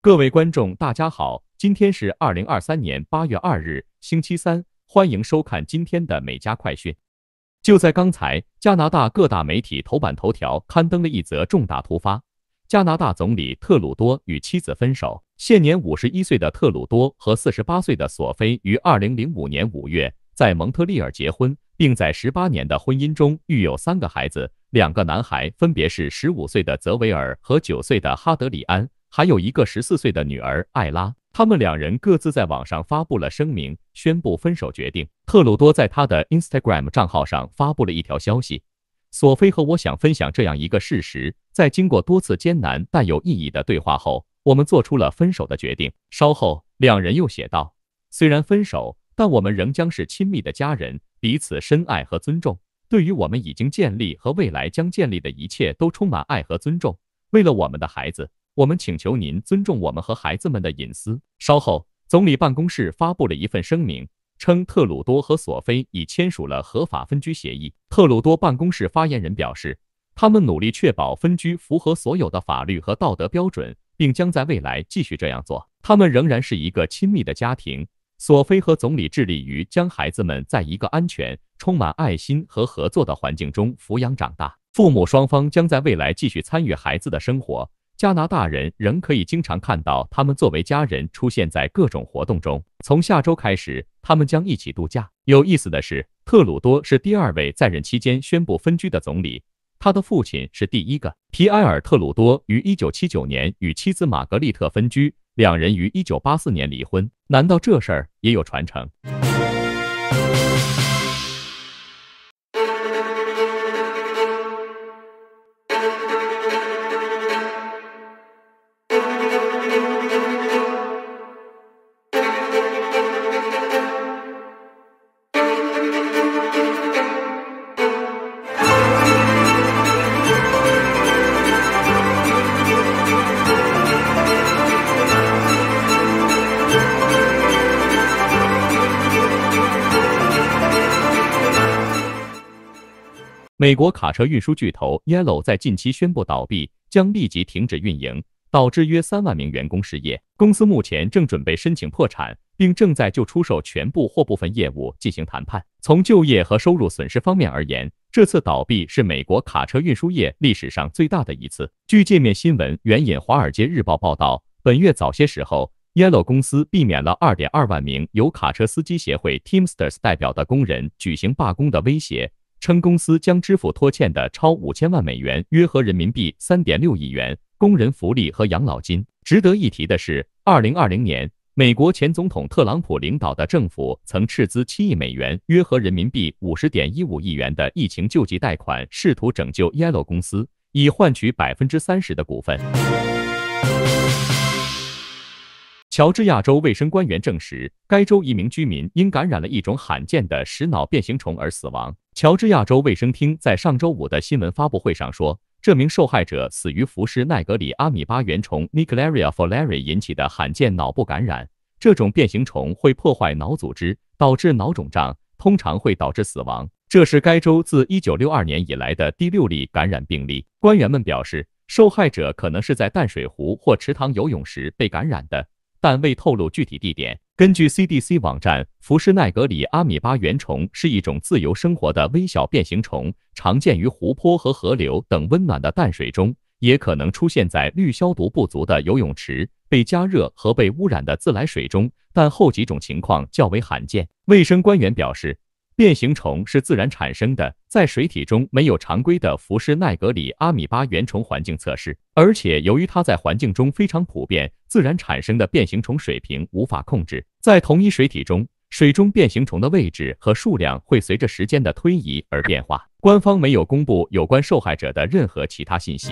各位观众，大家好！今天是二零二三年八月二日，星期三。欢迎收看今天的《美加快讯》。就在刚才，加拿大各大媒体头版头条刊登了一则重大突发：加拿大总理特鲁多与妻子分手。现年五十一岁的特鲁多和四十八岁的索菲于二零零五年五月在蒙特利尔结婚，并在十八年的婚姻中育有三个孩子，两个男孩分别是十五岁的泽维尔和九岁的哈德里安。还有一个十四岁的女儿艾拉，他们两人各自在网上发布了声明，宣布分手决定。特鲁多在他的 Instagram 账号上发布了一条消息：“索菲和我想分享这样一个事实，在经过多次艰难但有意义的对话后，我们做出了分手的决定。”稍后，两人又写道：“虽然分手，但我们仍将是亲密的家人，彼此深爱和尊重，对于我们已经建立和未来将建立的一切都充满爱和尊重，为了我们的孩子。”我们请求您尊重我们和孩子们的隐私。稍后，总理办公室发布了一份声明，称特鲁多和索菲已签署了合法分居协议。特鲁多办公室发言人表示，他们努力确保分居符合所有的法律和道德标准，并将在未来继续这样做。他们仍然是一个亲密的家庭。索菲和总理致力于将孩子们在一个安全、充满爱心和合作的环境中抚养长大。父母双方将在未来继续参与孩子的生活。加拿大人仍可以经常看到他们作为家人出现在各种活动中。从下周开始，他们将一起度假。有意思的是，特鲁多是第二位在任期间宣布分居的总理，他的父亲是第一个。皮埃尔·特鲁多于一九七九年与妻子玛格丽特分居，两人于一九八四年离婚。难道这事儿也有传承？美国卡车运输巨头 Yellow 在近期宣布倒闭，将立即停止运营，导致约三万名员工失业。公司目前正准备申请破产，并正在就出售全部或部分业务进行谈判。从就业和收入损失方面而言，这次倒闭是美国卡车运输业历史上最大的一次。据界面新闻援引《华尔街日报》报道，本月早些时候，Yellow 公司避免了二点二万名由卡车司机协会 Teamsters 代表的工人举行罢工的威胁。称公司将支付拖欠的超五千万美元，约合人民币三点六亿元，工人福利和养老金。值得一提的是，二零二零年，美国前总统特朗普领导的政府曾斥资七亿美元，约合人民币五十点一五亿元的疫情救济贷款，试图拯救 Yellow 公司，以换取百分之三十的股份。乔治亚州卫生官员证实，该州一名居民因感染了一种罕见的食脑变形虫而死亡。乔治亚州卫生厅在上周五的新闻发布会上说，这名受害者死于服氏奈格里阿米巴原虫 n i c l a r i a f o l e r i 引起的罕见脑部感染。这种变形虫会破坏脑组织，导致脑肿胀，通常会导致死亡。这是该州自1962年以来的第六例感染病例。官员们表示，受害者可能是在淡水湖或池塘游泳时被感染的。但未透露具体地点。根据 CDC 网站，福斯奈格里阿米巴原虫是一种自由生活的微小变形虫，常见于湖泊和河流等温暖的淡水中，也可能出现在氯消毒不足的游泳池、被加热和被污染的自来水中，但后几种情况较为罕见。卫生官员表示。变形虫是自然产生的，在水体中没有常规的浮尸奈格里阿米巴原虫环境测试，而且由于它在环境中非常普遍，自然产生的变形虫水平无法控制。在同一水体中，水中变形虫的位置和数量会随着时间的推移而变化。官方没有公布有关受害者的任何其他信息。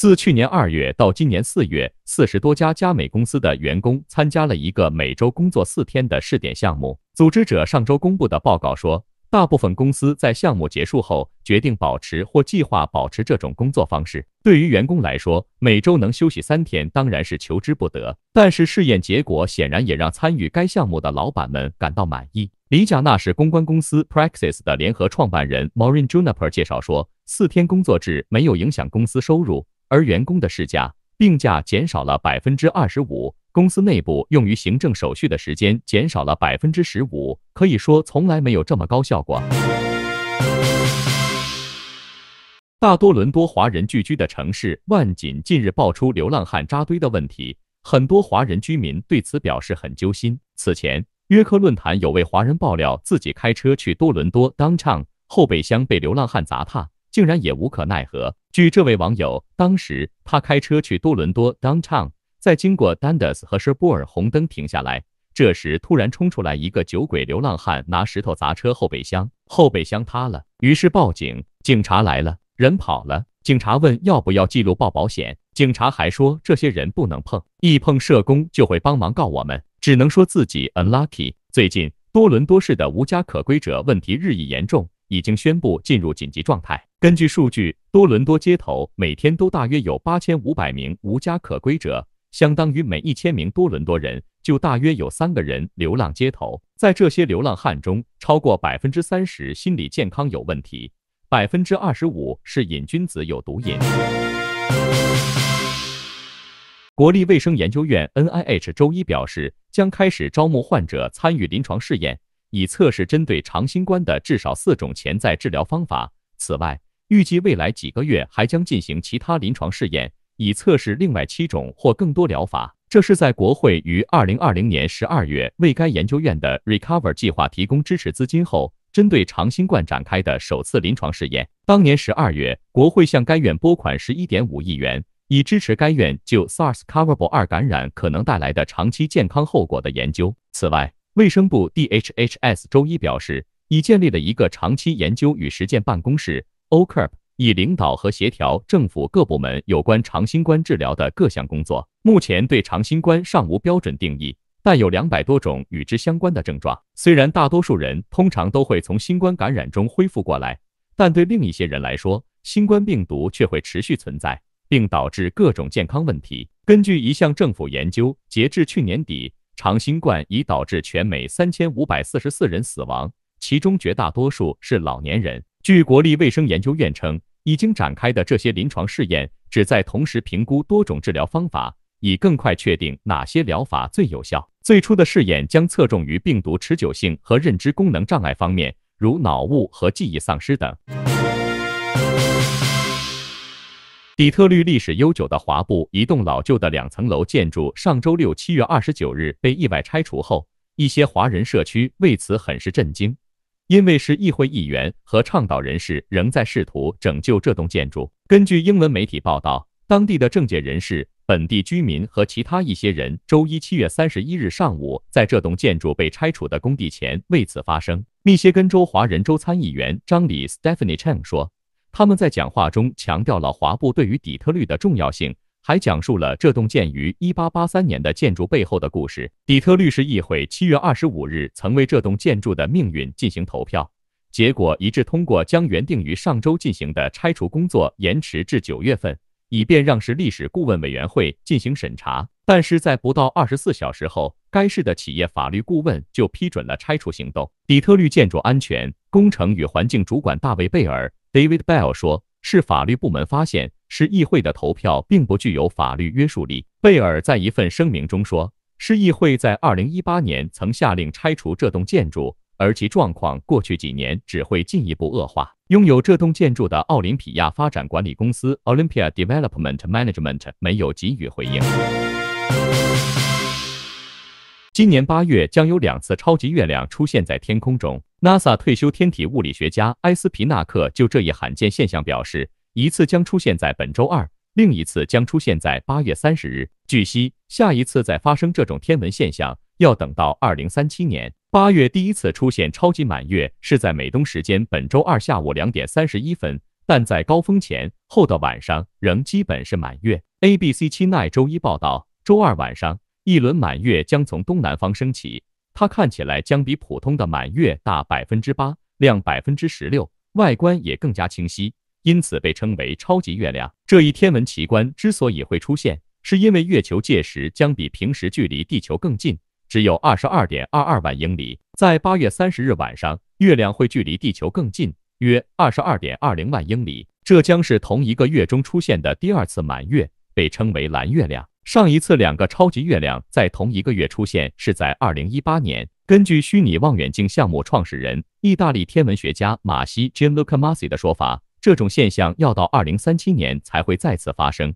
自去年二月到今年四月，四十多家加美公司的员工参加了一个每周工作四天的试点项目。组织者上周公布的报告说，大部分公司在项目结束后决定保持或计划保持这种工作方式。对于员工来说，每周能休息三天当然是求之不得，但是试验结果显然也让参与该项目的老板们感到满意。李贾纳是公关公司 Praxis 的联合创办人 Maureen Juniper 介绍说，四天工作制没有影响公司收入。而员工的事假、病假减少了百分之二十五，公司内部用于行政手续的时间减少了百分之十五，可以说从来没有这么高效过。大多伦多华人聚居的城市万锦近日爆出流浪汉扎堆的问题，很多华人居民对此表示很揪心。此前，约克论坛有位华人爆料，自己开车去多伦多当唱，后备箱被流浪汉砸塌，竟然也无可奈何。据这位网友，当时他开车去多伦多 downtown，在经过 Dundas 和 s h b o r 红灯停下来，这时突然冲出来一个酒鬼流浪汉，拿石头砸车后备箱，后备箱塌了。于是报警，警察来了，人跑了。警察问要不要记录报保险，警察还说这些人不能碰，一碰社工就会帮忙告我们，只能说自己 unlucky。最近多伦多市的无家可归者问题日益严重。已经宣布进入紧急状态。根据数据，多伦多街头每天都大约有八千五百名无家可归者，相当于每一千名多伦多人就大约有三个人流浪街头。在这些流浪汉中，超过百分之三十心理健康有问题，百分之二十五是瘾君子有毒瘾。国立卫生研究院 （NIH） 周一表示，将开始招募患者参与临床试验。以测试针对长新冠的至少四种潜在治疗方法。此外，预计未来几个月还将进行其他临床试验，以测试另外七种或更多疗法。这是在国会于2020年12月为该研究院的 Recover 计划提供支持资金后，针对长新冠展开的首次临床试验。当年12月，国会向该院拨款11.5亿元，以支持该院就 SARS-CoV-2 感染可能带来的长期健康后果的研究。此外，卫生部 （DHHS） 周一表示，已建立了一个长期研究与实践办公室 o c r b 以领导和协调政府各部门有关长新冠治疗的各项工作。目前对长新冠尚无标准定义，但有两百多种与之相关的症状。虽然大多数人通常都会从新冠感染中恢复过来，但对另一些人来说，新冠病毒却会持续存在，并导致各种健康问题。根据一项政府研究，截至去年底。长新冠已导致全美三千五百四十四人死亡，其中绝大多数是老年人。据国立卫生研究院称，已经展开的这些临床试验旨在同时评估多种治疗方法，以更快确定哪些疗法最有效。最初的试验将侧重于病毒持久性和认知功能障碍方面，如脑雾和记忆丧失等。底特律历史悠久的华埠，一栋老旧的两层楼建筑，上周六七月二十九日被意外拆除后，一些华人社区为此很是震惊。因为是议会议员和倡导人士仍在试图拯救这栋建筑。根据英文媒体报道，当地的政界人士、本地居民和其他一些人，周一七月三十一日上午在这栋建筑被拆除的工地前为此发声。密歇根州华人州参议员张李 Stephanie Chang 说。他们在讲话中强调了华埠对于底特律的重要性，还讲述了这栋建于一八八三年的建筑背后的故事。底特律市议会七月二十五日曾为这栋建筑的命运进行投票，结果一致通过将原定于上周进行的拆除工作延迟至九月份，以便让市历史顾问委员会进行审查。但是在不到二十四小时后，该市的企业法律顾问就批准了拆除行动。底特律建筑安全工程与环境主管大卫·贝尔 （David Bell） 说：“是法律部门发现，是议会的投票并不具有法律约束力。”贝尔在一份声明中说：“是议会在二零一八年曾下令拆除这栋建筑，而其状况过去几年只会进一步恶化。”拥有这栋建筑的奥林匹亚发展管理公司 （Olympia Development Management） 没有给予回应。今年八月将有两次超级月亮出现在天空中。NASA 退休天体物理学家埃斯皮纳克就这一罕见现象表示，一次将出现在本周二，另一次将出现在八月三十日。据悉，下一次再发生这种天文现象要等到二零三七年八月第一次出现超级满月是在美东时间本周二下午两点三十一分，但在高峰前后的晚上仍基本是满月。ABC 七奈周一报道，周二晚上。一轮满月将从东南方升起，它看起来将比普通的满月大百分之八，亮百分之十六，外观也更加清晰，因此被称为超级月亮。这一天文奇观之所以会出现，是因为月球届时将比平时距离地球更近，只有二十二点二二万英里。在八月三十日晚上，月亮会距离地球更近，约二十二点二零万英里。这将是同一个月中出现的第二次满月，被称为蓝月亮。上一次两个超级月亮在同一个月出现是在2018年。根据虚拟望远镜项目创始人、意大利天文学家马西 （Gianluca Masi） 的说法，这种现象要到2037年才会再次发生。